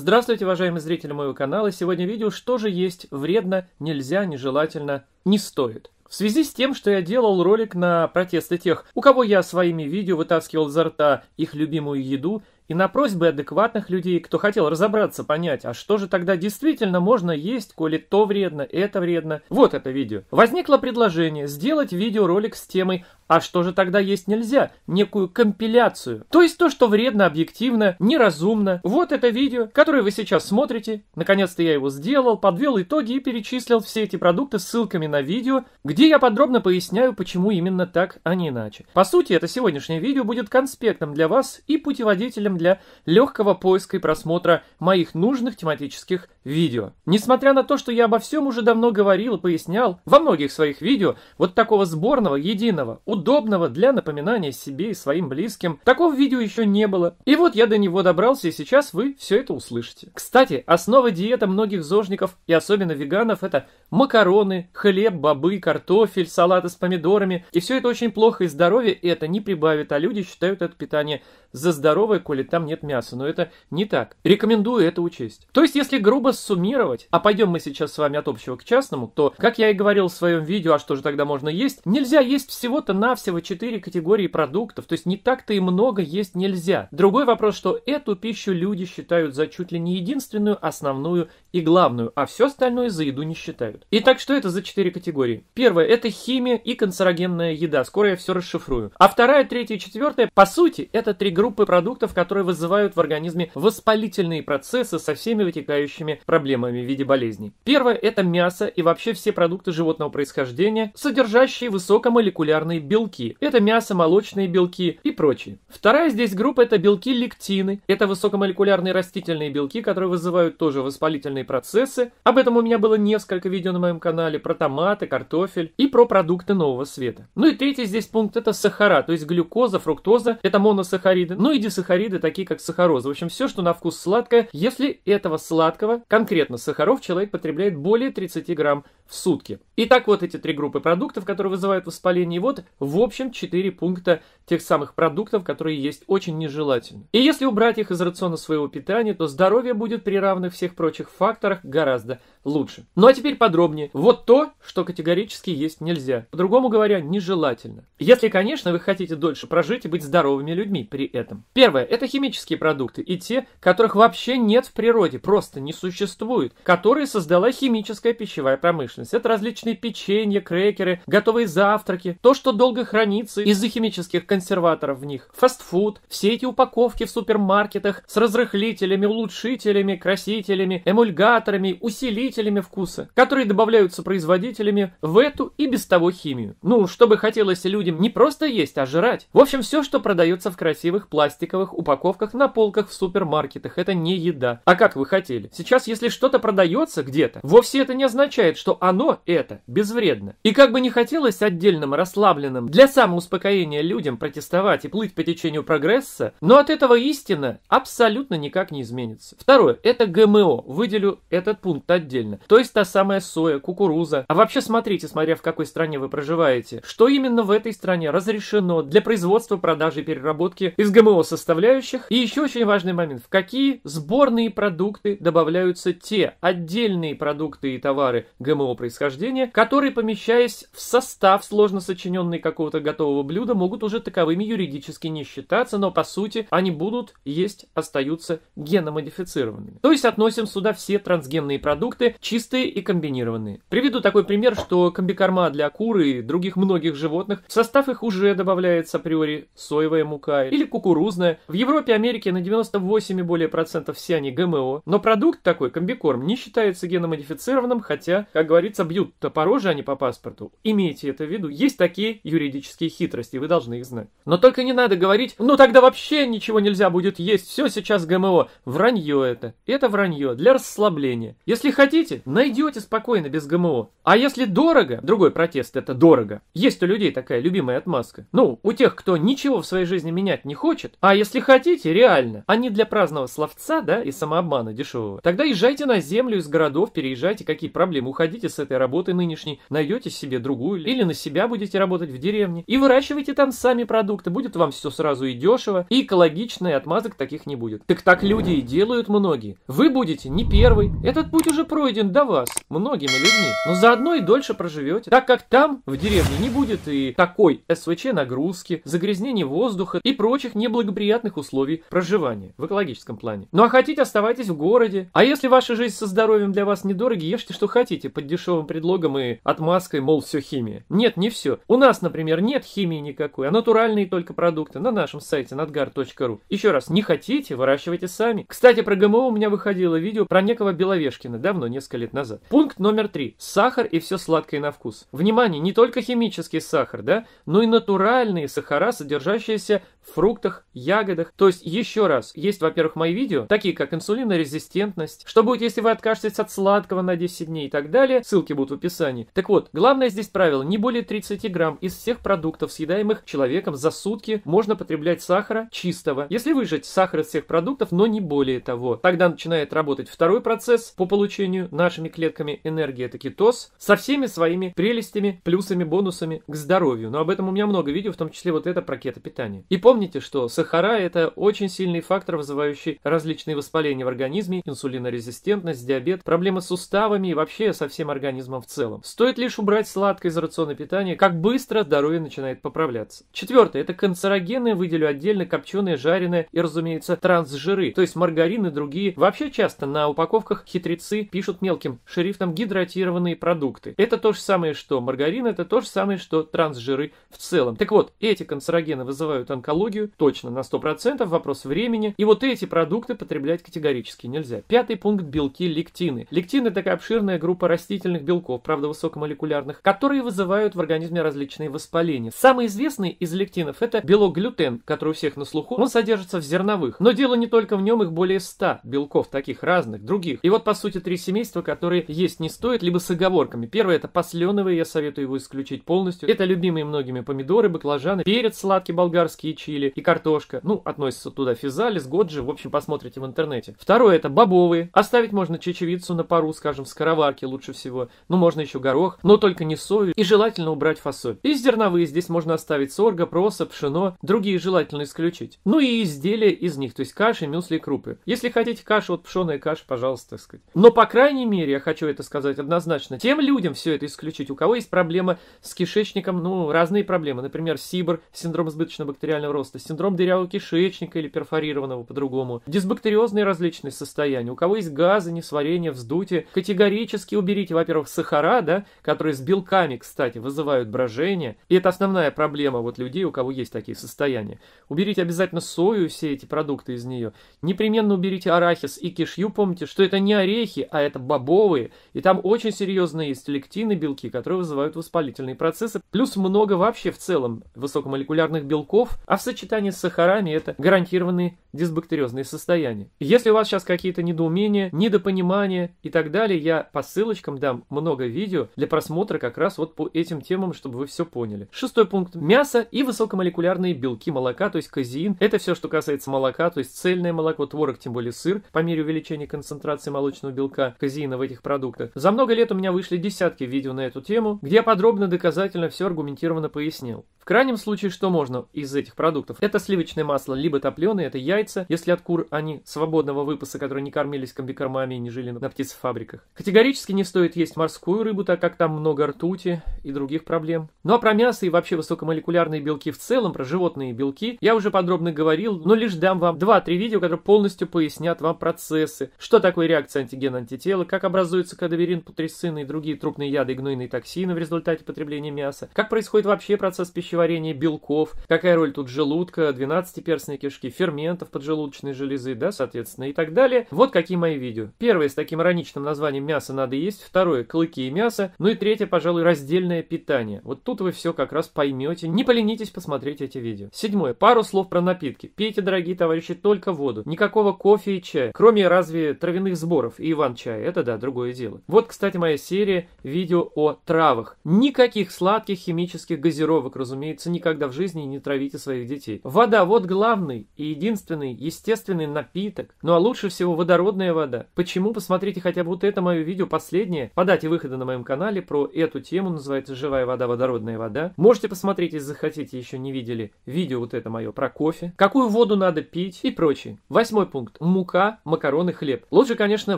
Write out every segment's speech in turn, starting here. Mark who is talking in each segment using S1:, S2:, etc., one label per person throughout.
S1: Здравствуйте, уважаемые зрители моего канала. Сегодня видео «Что же есть вредно, нельзя, нежелательно, не стоит». В связи с тем, что я делал ролик на протесты тех, у кого я своими видео вытаскивал изо рта их любимую еду – и на просьбы адекватных людей, кто хотел разобраться, понять, а что же тогда действительно можно есть, коли то вредно, это вредно. Вот это видео. Возникло предложение сделать видеоролик с темой «А что же тогда есть нельзя?» некую компиляцию. То есть то, что вредно объективно, неразумно. Вот это видео, которое вы сейчас смотрите. Наконец-то я его сделал, подвел итоги и перечислил все эти продукты с ссылками на видео, где я подробно поясняю, почему именно так, а не иначе. По сути, это сегодняшнее видео будет конспектом для вас и путеводителем для легкого поиска и просмотра моих нужных тематических видео. Несмотря на то, что я обо всем уже давно говорил и пояснял во многих своих видео, вот такого сборного, единого, удобного для напоминания себе и своим близким, такого видео еще не было. И вот я до него добрался, и сейчас вы все это услышите. Кстати, основа диеты многих зожников и особенно веганов это макароны, хлеб, бобы, картофель, салаты с помидорами. И все это очень плохо и здоровье, и это не прибавит, а люди считают это питание за здоровое, коли говорит, там нет мяса, но это не так. Рекомендую это учесть. То есть, если грубо суммировать, а пойдем мы сейчас с вами от общего к частному, то, как я и говорил в своем видео, а что же тогда можно есть, нельзя есть всего-то навсего 4 категории продуктов, то есть не так-то и много есть нельзя. Другой вопрос, что эту пищу люди считают за чуть ли не единственную, основную и главную, а все остальное за еду не считают. Итак, что это за 4 категории? Первое – это химия и канцерогенная еда, скоро я все расшифрую. А вторая, третья и четвертая, по сути, это три группы продуктов, которые которые вызывают в организме воспалительные процессы со всеми вытекающими проблемами в виде болезней. Первое – это мясо и вообще все продукты животного происхождения, содержащие высокомолекулярные белки. Это мясо, молочные белки и прочее. Вторая здесь группа – это белки-лектины. Это высокомолекулярные растительные белки, которые вызывают тоже воспалительные процессы. Об этом у меня было несколько видео на моем канале про томаты, картофель и про продукты нового света. Ну и третий здесь пункт – это сахара, то есть глюкоза, фруктоза – это моносахариды, ну и дисахариды, такие как сахароза. В общем, все, что на вкус сладкое, если этого сладкого, конкретно сахаров, человек потребляет более 30 грамм в сутки. Итак, вот эти три группы продуктов, которые вызывают воспаление. И вот, в общем, четыре пункта тех самых продуктов, которые есть очень нежелательно. И если убрать их из рациона своего питания, то здоровье будет при равных всех прочих факторах гораздо лучше. Ну а теперь подробнее. Вот то, что категорически есть нельзя. По-другому говоря, нежелательно. Если, конечно, вы хотите дольше прожить и быть здоровыми людьми при этом. Первое – это химические продукты и те, которых вообще нет в природе, просто не существует, которые создала химическая пищевая промышленность. Это различные печенья, крекеры, готовые завтраки, то, что долго хранится из-за химических консерваторов в них, фастфуд, все эти упаковки в супермаркетах с разрыхлителями, улучшителями, красителями, эмульгаторами, усилителями, усилителями вкуса, которые добавляются производителями в эту и без того химию. Ну, чтобы хотелось людям не просто есть, а жрать. В общем, все, что продается в красивых пластиковых упаковках на полках в супермаркетах, это не еда. А как вы хотели? Сейчас, если что-то продается где-то, вовсе это не означает, что оно, это, безвредно. И как бы не хотелось отдельным расслабленным для самоуспокоения людям протестовать и плыть по течению прогресса, но от этого истина абсолютно никак не изменится. Второе, это ГМО. Выделю этот пункт отдельно отдельно. То есть та самая соя, кукуруза. А вообще смотрите, смотря в какой стране вы проживаете, что именно в этой стране разрешено для производства, продажи и переработки из ГМО составляющих. И еще очень важный момент, в какие сборные продукты добавляются те отдельные продукты и товары ГМО происхождения, которые, помещаясь в состав сложно сочиненный какого-то готового блюда, могут уже таковыми юридически не считаться, но по сути они будут есть, остаются геномодифицированными. То есть относим сюда все трансгенные продукты, модели чистые и комбинированные. Приведу такой пример, что комбикорма для куры и других многих животных, в состав их уже добавляется априори соевая мука или кукурузная. В Европе и Америке на 98 и более процентов все они ГМО, но продукт такой, комбикорм, не считается геномодифицированным, хотя, как говорится, бьют топороже, а не по паспорту. Имейте это в виду, есть такие юридические хитрости, вы должны их знать. Но только не надо говорить, ну тогда вообще ничего нельзя будет есть, все сейчас ГМО. Вранье это. Это вранье для расслабления. Если хотите, хотите, найдете спокойно без ГМО. А если дорого, другой протест это дорого. Есть у людей такая любимая отмазка. Ну, у тех, кто ничего в своей жизни менять не хочет, а если хотите, реально, а не для праздного словца, да, и самообмана дешевого, тогда езжайте на землю из городов, переезжайте, какие проблемы, уходите с этой работы нынешней, найдете себе другую, или на себя будете работать в деревне, и выращивайте там сами продукты, будет вам все сразу и дешево, и экологично, и отмазок таких не будет. Так так люди и делают многие. Вы будете не первый, этот путь уже пройден пройден до вас многими людьми, но заодно и дольше проживете, так как там, в деревне, не будет и такой СВЧ нагрузки, загрязнения воздуха и прочих неблагоприятных условий проживания в экологическом плане. Ну а хотите, оставайтесь в городе. А если ваша жизнь со здоровьем для вас недороги, ешьте что хотите под дешевым предлогом и отмазкой, мол, все химия. Нет, не все. У нас, например, нет химии никакой, а натуральные только продукты на нашем сайте надгар.ру. Еще раз, не хотите, выращивайте сами. Кстати, про ГМО у меня выходило видео про некого Беловешкина, давно не несколько лет назад. Пункт номер три. Сахар и все сладкое на вкус. Внимание, не только химический сахар, да, но и натуральные сахара, содержащиеся в фруктах, ягодах. То есть, еще раз, есть, во-первых, мои видео, такие как инсулинорезистентность, что будет, если вы откажетесь от сладкого на 10 дней и так далее, ссылки будут в описании. Так вот, главное здесь правило, не более 30 грамм из всех продуктов, съедаемых человеком за сутки, можно потреблять сахара чистого. Если выжать сахар из всех продуктов, но не более того, тогда начинает работать второй процесс по получению нашими клетками энергии это ТОС со всеми своими прелестями, плюсами, бонусами к здоровью. Но об этом у меня много видео, в том числе вот это про кетопитание. И помните, что сахара это очень сильный фактор, вызывающий различные воспаления в организме, инсулинорезистентность, диабет, проблемы с суставами и вообще со всем организмом в целом. Стоит лишь убрать сладкое из рациона питания, как быстро здоровье начинает поправляться. Четвертое, это канцерогены, выделю отдельно копченые, жареные и, разумеется, трансжиры, то есть маргарин и другие. Вообще часто на упаковках хитрецы пишут пишут мелким шрифтом гидратированные продукты. Это то же самое, что маргарин, это то же самое, что трансжиры в целом. Так вот, эти канцерогены вызывают онкологию точно на 100%, вопрос времени. И вот эти продукты потреблять категорически нельзя. Пятый пункт – белки лектины. Лектины – такая обширная группа растительных белков, правда высокомолекулярных, которые вызывают в организме различные воспаления. Самый известный из лектинов – это белок глютен, который у всех на слуху. Он содержится в зерновых. Но дело не только в нем, их более 100 белков таких разных, других. И вот, по сути, три семьи семейства, которые есть не стоит, либо с оговорками. Первое это посленовые, я советую его исключить полностью. Это любимые многими помидоры, баклажаны, перец сладкий болгарский, чили и картошка. Ну, относятся туда физалис, годжи, в общем, посмотрите в интернете. Второе это бобовые. Оставить можно чечевицу на пару, скажем, в скороварке лучше всего. Ну, можно еще горох, но только не сою. И желательно убрать фасоль. И зерновые здесь можно оставить сорго, проса, пшено. Другие желательно исключить. Ну и изделия из них, то есть каши, мюсли, крупы. Если хотите кашу, вот пшеная каша, пожалуйста, так сказать. Но по крайней крайней мере, я хочу это сказать однозначно, тем людям все это исключить, у кого есть проблемы с кишечником, ну, разные проблемы, например, СИБР, синдром избыточного бактериального роста, синдром дырявого кишечника или перфорированного по-другому, дисбактериозные различные состояния, у кого есть газы, несварение, вздутие, категорически уберите, во-первых, сахара, да, которые с белками, кстати, вызывают брожение, и это основная проблема вот людей, у кого есть такие состояния. Уберите обязательно сою, все эти продукты из нее, непременно уберите арахис и кишью, помните, что это не орехи, а это это бобовые, и там очень серьезные есть лектины, белки, которые вызывают воспалительные процессы. Плюс много вообще в целом высокомолекулярных белков, а в сочетании с сахарами это гарантированные дисбактериозные состояния. Если у вас сейчас какие-то недоумения, недопонимания и так далее, я по ссылочкам дам много видео для просмотра как раз вот по этим темам, чтобы вы все поняли. Шестой пункт. Мясо и высокомолекулярные белки молока, то есть казеин. Это все, что касается молока, то есть цельное молоко, творог, тем более сыр, по мере увеличения концентрации молочного белка казеина в этих продуктах. За много лет у меня вышли десятки видео на эту тему, где я подробно доказательно все аргументированно пояснил. В крайнем случае, что можно из этих продуктов? Это сливочное масло, либо топленое, это яйца, если от кур они свободного выпаса, которые не кормились комбикормами и не жили на птицефабриках. Категорически не стоит есть морскую рыбу, так как там много ртути и других проблем. Ну а про мясо и вообще высокомолекулярные белки в целом, про животные белки, я уже подробно говорил, но лишь дам вам 2-3 видео, которые полностью пояснят вам процессы, что такое реакция антиген-антител, тела, как образуется кадаверин, путресцины и другие трупные яды и гнойные токсины в результате потребления мяса, как происходит вообще процесс пищеварения белков, какая роль тут желудка, 12-перстной кишки, ферментов поджелудочной железы, да, соответственно, и так далее. Вот какие мои видео. Первое с таким ироничным названием «Мясо надо есть», второе «Клыки и мясо», ну и третье, пожалуй, «Раздельное питание». Вот тут вы все как раз поймете. Не поленитесь посмотреть эти видео. Седьмое. Пару слов про напитки. Пейте, дорогие товарищи, только воду. Никакого кофе и чая, кроме разве травяных сборов и иван-чая это да, другое дело. Вот, кстати, моя серия видео о травах. Никаких сладких химических газировок, разумеется, никогда в жизни не травите своих детей. Вода вот главный и единственный естественный напиток. Ну а лучше всего водородная вода. Почему? Посмотрите хотя бы вот это мое видео, последнее, по дате выхода на моем канале про эту тему, называется «Живая вода, водородная вода». Можете посмотреть, если захотите, еще не видели, видео вот это мое про кофе, какую воду надо пить и прочее. Восьмой пункт. Мука, макароны, хлеб. Лучше, конечно,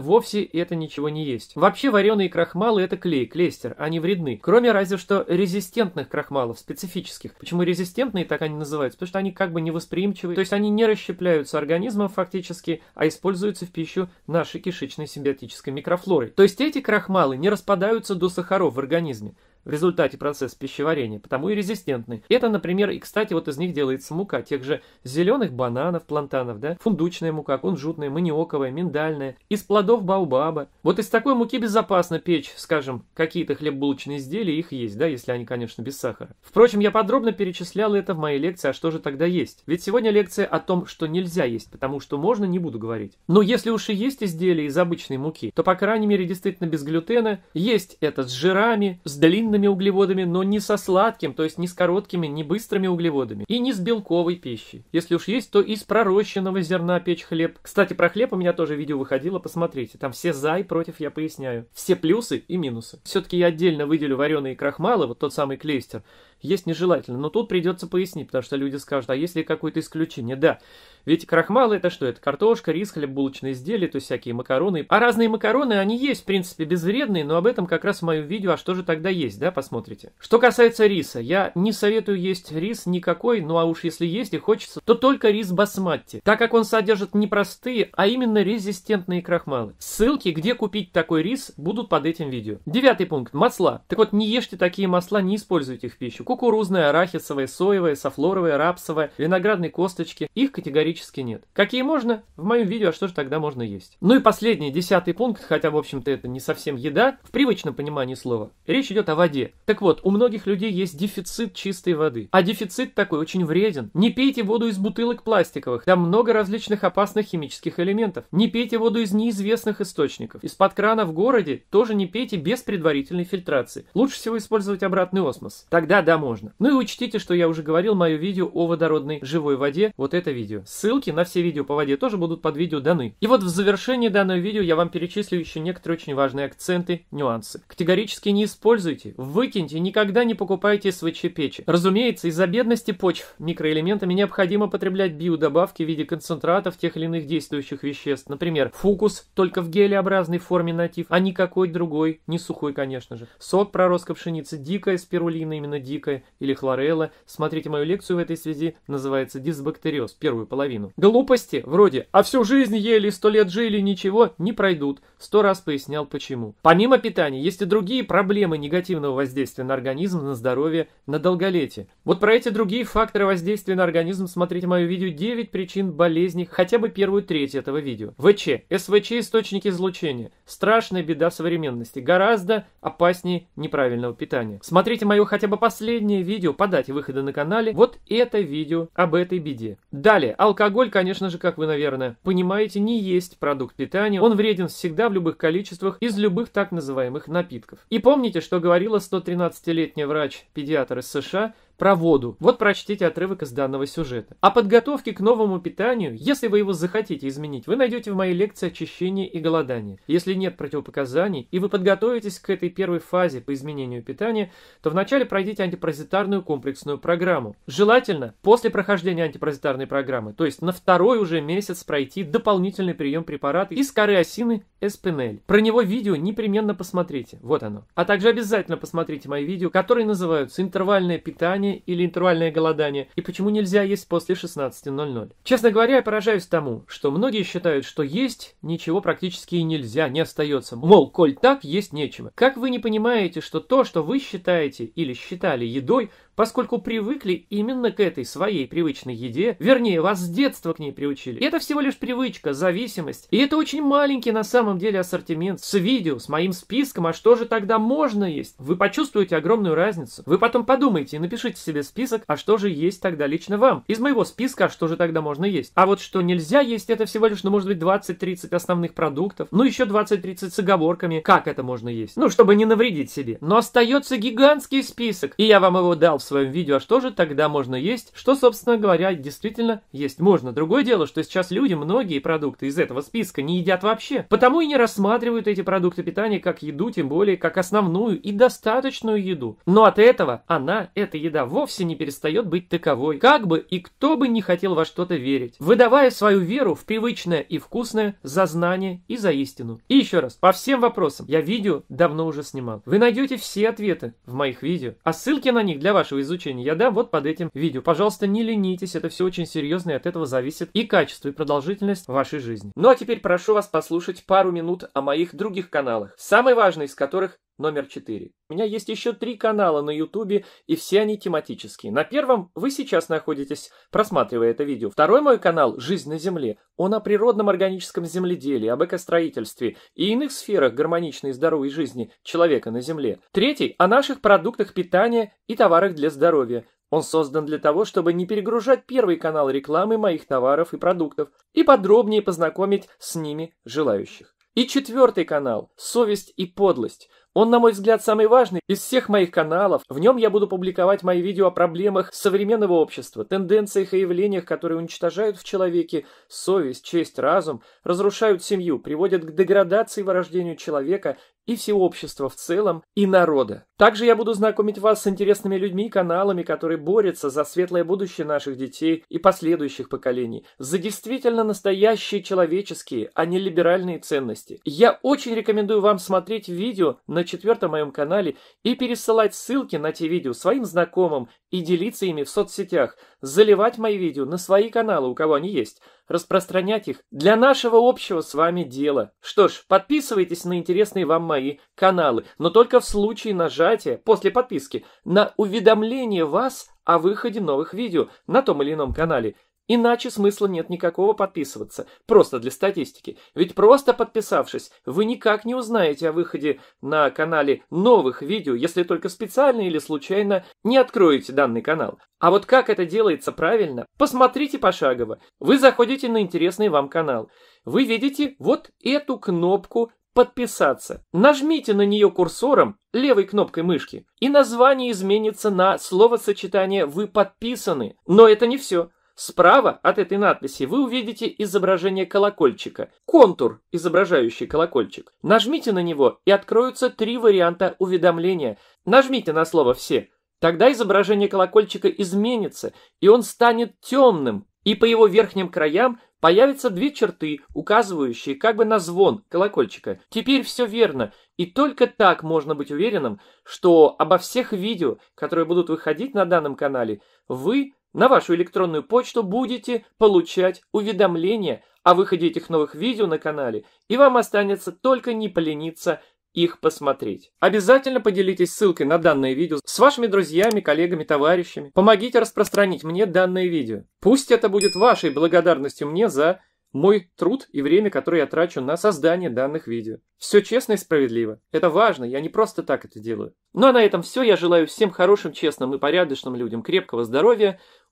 S1: вовсе это не ничего не есть. Вообще вареные крахмалы это клей, клейстер, они вредны. Кроме разве что резистентных крахмалов, специфических. Почему резистентные так они называются? Потому что они как бы невосприимчивы, то есть они не расщепляются организмом фактически, а используются в пищу нашей кишечной симбиотической микрофлорой. То есть эти крахмалы не распадаются до сахаров в организме в результате процесс пищеварения, потому и резистентный. Это, например, и, кстати, вот из них делается мука, тех же зеленых бананов, плантанов, да, фундучная мука, кунжутная, маниоковая, миндальная, из плодов баобаба. Вот из такой муки безопасно печь, скажем, какие-то хлебобулочные изделия, их есть, да, если они, конечно, без сахара. Впрочем, я подробно перечислял это в моей лекции «А что же тогда есть?». Ведь сегодня лекция о том, что нельзя есть, потому что можно, не буду говорить. Но если уж и есть изделия из обычной муки, то, по крайней мере, действительно без глютена, есть это с жирами, с длинными длинными углеводами, но не со сладким, то есть не с короткими, не быстрыми углеводами. И не с белковой пищей. Если уж есть, то из пророщенного зерна печь хлеб. Кстати, про хлеб у меня тоже видео выходило, посмотрите. Там все за и против я поясняю. Все плюсы и минусы. Все-таки я отдельно выделю вареные крахмалы, вот тот самый клейстер есть нежелательно. Но тут придется пояснить, потому что люди скажут, а если какое-то исключение? Да, ведь крахмалы это что? Это картошка, рис, хлеб, булочные изделия, то есть всякие макароны. А разные макароны, они есть, в принципе, безвредные, но об этом как раз в моем видео, а что же тогда есть, да, посмотрите. Что касается риса, я не советую есть рис никакой, ну а уж если есть и хочется, то только рис басмати, так как он содержит не простые, а именно резистентные крахмалы. Ссылки, где купить такой рис, будут под этим видео. Девятый пункт. Масла. Так вот, не ешьте такие масла, не используйте их в пищу кукурузные, арахисовые, соевые, софлоровые, рапсовые, виноградные косточки, их категорически нет. Какие можно? В моем видео, а что же тогда можно есть? Ну и последний, десятый пункт, хотя в общем-то это не совсем еда, в привычном понимании слова. Речь идет о воде. Так вот, у многих людей есть дефицит чистой воды. А дефицит такой очень вреден. Не пейте воду из бутылок пластиковых, там много различных опасных химических элементов. Не пейте воду из неизвестных источников. Из-под крана в городе тоже не пейте без предварительной фильтрации. Лучше всего использовать обратный осмос. Тогда да можно. Ну и учтите, что я уже говорил мое видео о водородной живой воде, вот это видео. Ссылки на все видео по воде тоже будут под видео даны. И вот в завершении данного видео я вам перечислю еще некоторые очень важные акценты, нюансы. Категорически не используйте, выкиньте, никогда не покупайте СВЧ-печи. Разумеется, из-за бедности почв микроэлементами необходимо потреблять биодобавки в виде концентратов тех или иных действующих веществ. Например, фукус только в гелеобразной форме натив, а никакой другой, не сухой, конечно же. Сок проростка пшеницы дикая, спирулина именно дикая, Лака или Хлорелла. Смотрите мою лекцию в этой связи, называется «Дисбактериоз», первую половину. Глупости вроде «А всю жизнь ели, сто лет жили, ничего» не пройдут. Сто раз пояснял почему. Помимо питания, есть и другие проблемы негативного воздействия на организм, на здоровье, на долголетие. Вот про эти другие факторы воздействия на организм смотрите мое видео «9 причин болезней», хотя бы первую треть этого видео. ВЧ, СВЧ – источники излучения. Страшная беда современности, гораздо опаснее неправильного питания. Смотрите мое хотя бы последнее последнее видео по дате выхода на канале, вот это видео об этой беде. Далее, алкоголь, конечно же, как вы, наверное, понимаете, не есть продукт питания, он вреден всегда в любых количествах из любых так называемых напитков. И помните, что говорила 113-летняя врач-педиатр из США, про воду. Вот прочтите отрывок из данного сюжета. О подготовке к новому питанию, если вы его захотите изменить, вы найдете в моей лекции «Очищение и голодание». Если нет противопоказаний, и вы подготовитесь к этой первой фазе по изменению питания, то вначале пройдите антипаразитарную комплексную программу. Желательно после прохождения антипаразитарной программы, то есть на второй уже месяц пройти дополнительный прием препарата из коры осины эспинель. Про него видео непременно посмотрите, вот оно. А также обязательно посмотрите мои видео, которые называются «Интервальное питание голодание или интервальное голодание, и почему нельзя есть после 16.00. Честно говоря, я поражаюсь тому, что многие считают, что есть ничего практически и нельзя, не остается. Мол, коль так, есть нечего. Как вы не понимаете, что то, что вы считаете или считали едой, поскольку привыкли именно к этой своей привычной еде, вернее, вас с детства к ней приучили. И это всего лишь привычка, зависимость. И это очень маленький на самом деле ассортимент с видео, с моим списком, а что же тогда можно есть? Вы почувствуете огромную разницу. Вы потом подумайте и напишите себе список, а что же есть тогда лично вам. Из моего списка, а что же тогда можно есть. А вот что нельзя есть, это всего лишь, ну, может быть, 20-30 основных продуктов, ну, еще 20-30 с оговорками, как это можно есть. Ну, чтобы не навредить себе. Но остается гигантский список, и я вам его дал в своем видео, а что же тогда можно есть, что, собственно говоря, действительно есть можно. Другое дело, что сейчас люди многие продукты из этого списка не едят вообще, потому и не рассматривают эти продукты питания как еду, тем более как основную и достаточную еду. Но от этого она, эта еда, вовсе не перестает быть таковой, как бы и кто бы не хотел во что-то верить, выдавая свою веру в привычное и вкусное за знание и за истину. И еще раз, по всем вопросам я видео давно уже снимал. Вы найдете все ответы в моих видео, а ссылки на них для вашего качество изучения яда вот под этим видео. Пожалуйста, не ленитесь, это все очень серьезно, и от этого зависит и качество, и продолжительность вашей жизни. Ну а теперь прошу вас послушать пару минут о моих других каналах, самый важный из которых номер 4. У меня есть еще три канала на ютубе, и все они тематические. На первом вы сейчас находитесь, просматривая это видео. Второй мой канал «Жизнь на земле». Он о природном органическом земледелии, об экостроительстве и иных сферах гармоничной и здоровой жизни человека на земле. Третий – о наших продуктах питания и товарах для здоровья. Он создан для того, чтобы не перегружать первый канал рекламы моих товаров и продуктов и подробнее познакомить с ними желающих. И четвертый канал «Совесть и подлость». Он, на мой взгляд, самый важный из всех моих каналов. В нем я буду публиковать мои видео о проблемах современного общества, тенденциях и явлениях, которые уничтожают в человеке совесть, честь, разум, разрушают семью, приводят к деградации и вырождению человека и всего общества в целом, и народа. Также я буду знакомить вас с интересными людьми и каналами, которые борются за светлое будущее наших детей и последующих поколений, за действительно настоящие человеческие, а не либеральные ценности. Я очень рекомендую вам смотреть видео на на четвертом моем канале и пересылать ссылки на те видео своим знакомым и делиться ими в соцсетях, заливать мои видео на свои каналы, у кого они есть, распространять их для нашего общего с вами дела. Что ж, подписывайтесь на интересные вам мои каналы, но только в случае нажатия после подписки на уведомление вас о выходе новых видео на том или ином канале – Иначе смысла нет никакого подписываться, просто для статистики. Ведь просто подписавшись, вы никак не узнаете о выходе на канале новых видео, если только специально или случайно не откроете данный канал. А вот как это делается правильно, посмотрите пошагово. Вы заходите на интересный вам канал. Вы видите вот эту кнопку «Подписаться». Нажмите на нее курсором левой кнопкой мышки, и название изменится на словосочетание «Вы подписаны». Но это не все. Справа от этой надписи вы увидите изображение колокольчика, контур, изображающий колокольчик. Нажмите на него и откроются три варианта уведомления. Нажмите на слово «все». Тогда изображение колокольчика изменится, и он станет темным, и по его верхним краям появятся две черты, указывающие как бы на звон колокольчика. Теперь все верно, и только так можно быть уверенным, что обо всех видео, которые будут выходить на данном канале, вы на вашу электронную почту будете получать уведомления о выходе этих новых видео на канале, и вам останется только не полениться их посмотреть. Обязательно поделитесь ссылкой на данное видео с вашими друзьями, коллегами, товарищами. Помогите распространить мне данное видео. Пусть это будет вашей благодарностью мне за мой труд и время, которое я трачу на создание данных видео. Все честно и справедливо. Это важно, я не просто так это делаю. Ну а на этом все. Я желаю всем хорошим, честным и порядочным людям крепкого здоровья,